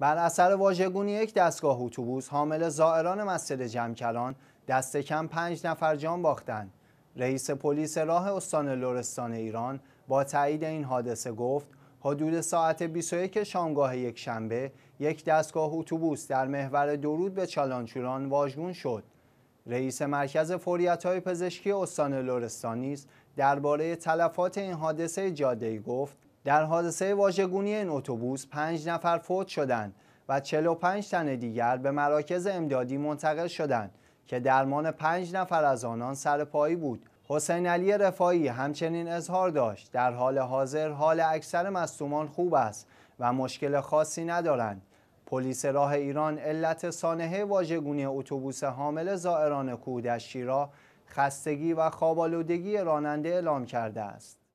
بر اثر واژگونی یک دستگاه اتوبوس حامل زائران مسجد جمکران دست کم پنج نفر جان باختند رئیس پلیس راه استان لرستان ایران با تایید این حادثه گفت حدود ساعت 21 شامگاه یک شنبه یک دستگاه اتوبوس در محور درود به چالانچوران واژگون شد رئیس مرکز های پزشکی استان لرستان نیز درباره تلفات این حادثه جاده‌ای گفت در حادثه واژگونی این اتوبوس پنج نفر فوت شدند و 45 تن دیگر به مراکز امدادی منتقل شدند که درمان پنج نفر از آنان سرپایی بود حسین علی رفایی همچنین اظهار داشت در حال حاضر حال اکثر مصدومان خوب است و مشکل خاصی ندارند پلیس راه ایران علت سانحه واژگونی اتوبوس حامل زائران کودشی را خستگی و خوابالودگی راننده اعلام کرده است